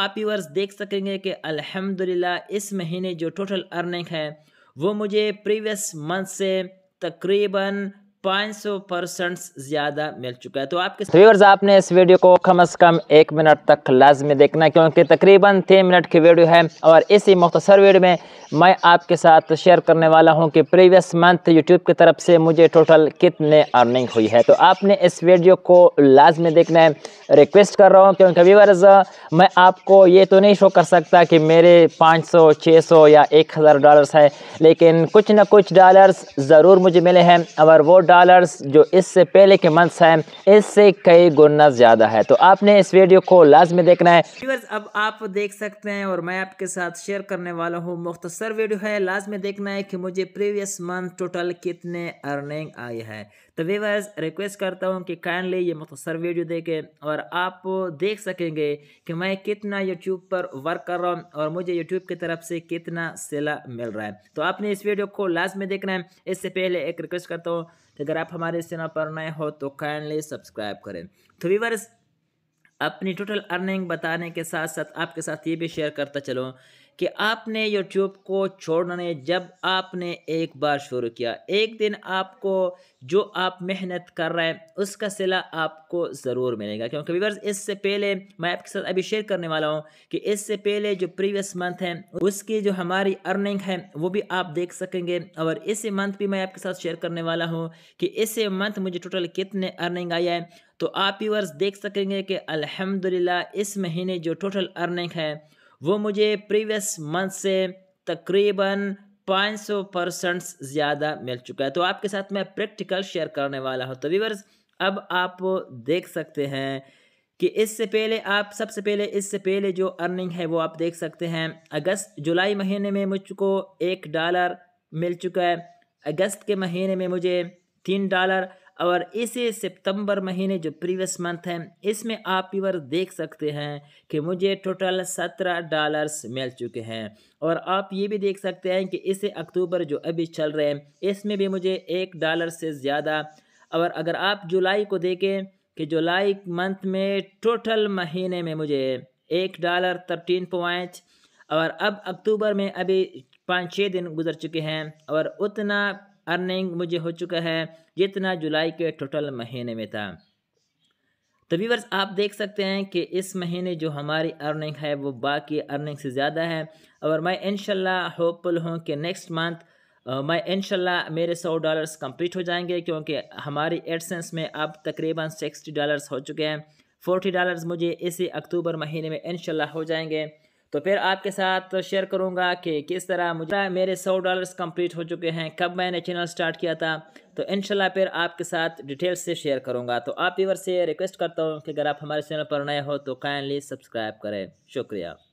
आप यूवर्स देख सकेंगे कि अल्हम्दुलिल्लाह इस महीने जो टोटल अर्निंग है वो मुझे प्रीवियस मंथ से तकरीबन 500 परसेंट ज़्यादा मिल चुका है तो आपके व्यूअर्स आपने इस वीडियो को कम से कम एक मिनट तक लाजमी देखना क्योंकि तकरीबन तीन मिनट की वीडियो है और इसी मुख्तर वीडियो में मैं आपके साथ शेयर करने वाला हूं कि प्रीवियस मंथ यूट्यूब की तरफ से मुझे टोटल कितने अर्निंग हुई है तो आपने इस वीडियो को लाजमी देखना है रिक्वेस्ट कर रहा हूँ क्योंकि व्यूअर्स मैं आपको ये तो नहीं शो कर सकता कि मेरे छः सौ या हज़ार डॉलर्स है लेकिन कुछ ना कुछ डॉलर्स ज़रूर मुझे मिले हैं और वो डॉलर्स जो इससे पहले के मंथ्स हैं इससे कई गुना ज़्यादा है तो आपने इस वीडियो को लाजमी देखना है अब आप देख सकते हैं और मैं आपके साथ शेयर करने वाला हूँ मुख्तसर वीडियो है लाजमी देखना है कि मुझे प्रीवियस मंथ टोटल कितने अर्निंग आई है तो वीवर्स रिक्वेस्ट करता हूँ कि काइंडली ये मुख्तसर वीडियो देखें और आप देख सकेंगे कि मैं कितना यूट्यूब पर वर्क कर रहा हूँ और मुझे यूट्यूब की तरफ से कितना सिला मिल रहा है तो आपने इस वीडियो को लास्ट में देखना है इससे पहले एक रिक्वेस्ट करता हूँ अगर आप हमारे इस चैनल पर नए हो तो काइंडली सब्सक्राइब करें तो वीवर्स अपनी टोटल अर्निंग बताने के साथ साथ आपके साथ ये भी शेयर करता चलो कि आपने यूट्यूब को छोड़ना नहीं जब आपने एक बार शुरू किया एक दिन आपको जो आप मेहनत कर रहे हैं उसका सिला आपको ज़रूर मिलेगा क्योंकि व्यवर्स इससे पहले मैं आपके साथ अभी शेयर करने वाला हूँ कि इससे पहले जो प्रीवियस मंथ है उसकी जो हमारी अर्निंग है वो भी आप देख सकेंगे और इस मंथ भी मैं आपके साथ शेयर करने वाला हूँ कि इस मंथ मुझे टोटल कितने अर्निंग आई है तो आप व्यूवर्स देख सकेंगे कि अलहमदिल्ला इस महीने जो टोटल अर्निंग है वो मुझे प्रीवियस मंथ से तकरीबन 500 परसेंट ज़्यादा मिल चुका है तो आपके साथ मैं प्रैक्टिकल शेयर करने वाला हूँ तो वीवर्स अब आप देख सकते हैं कि इससे पहले आप सबसे पहले इससे पहले जो अर्निंग है वो आप देख सकते हैं अगस्त जुलाई महीने में मुझको एक डॉलर मिल चुका है अगस्त के महीने में मुझे तीन डॉलर और इसे सितंबर महीने जो प्रीवियस मंथ है इसमें आप वीवर देख सकते हैं कि मुझे टोटल सत्रह डॉलर्स मिल चुके हैं और आप ये भी देख सकते हैं कि इसे अक्टूबर जो अभी चल रहे हैं इसमें भी मुझे एक डॉलर से ज़्यादा और अगर आप जुलाई को देखें कि जुलाई मंथ में टोटल महीने में मुझे एक डॉलर थर्टीन पॉइंट और अब अक्टूबर में अभी पाँच छः दिन गुजर चुके हैं और उतना अर्निंग मुझे हो चुका है जितना जुलाई के टोटल महीने में था तो वीवर्स आप देख सकते हैं कि इस महीने जो हमारी अर्निंग है वो बाकी अर्निंग से ज़्यादा है और मैं इनशाला होपफुल हूँ कि नेक्स्ट मंथ मैं इनशाला मेरे सौ डॉलर्स कंप्लीट हो जाएंगे क्योंकि हमारी एडसेंस में अब तकरीबन सिक्सटी डॉलर्स हो चुके हैं फोर्टी डॉलर्स मुझे इसी अक्टूबर महीने में इनशाला हो जाएंगे तो फिर आपके साथ शेयर करूँगा कि किस तरह मुझे मेरे सौ डॉलर्स कंप्लीट हो चुके हैं कब मैंने चैनल स्टार्ट किया था तो इनशाला फिर आपके साथ डिटेल से शेयर करूँगा तो आप व्यूवर से रिक्वेस्ट करता हूँ कि अगर आप हमारे चैनल पर नए हो तो काइंडली सब्सक्राइब करें शुक्रिया